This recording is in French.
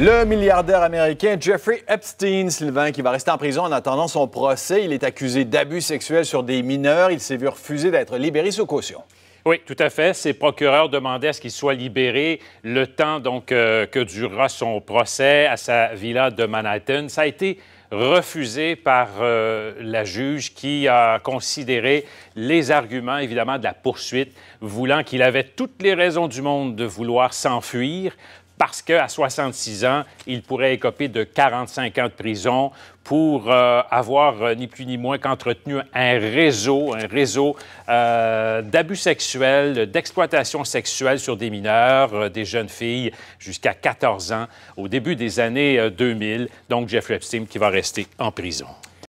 Le milliardaire américain Jeffrey Epstein, Sylvain, qui va rester en prison en attendant son procès. Il est accusé d'abus sexuels sur des mineurs. Il s'est vu refuser d'être libéré sous caution. Oui, tout à fait. Ses procureurs demandaient à ce qu'il soit libéré le temps donc euh, que durera son procès à sa villa de Manhattan. Ça a été refusé par euh, la juge qui a considéré les arguments, évidemment, de la poursuite, voulant qu'il avait toutes les raisons du monde de vouloir s'enfuir, parce qu'à 66 ans, il pourrait écoper de 45 ans de prison pour euh, avoir, euh, ni plus ni moins, qu'entretenu un réseau, un réseau euh, d'abus sexuels, d'exploitation sexuelle sur des mineurs, des jeunes filles jusqu'à 14 ans au début des années 2000. Donc, Jeffrey Epstein qui va rester en prison.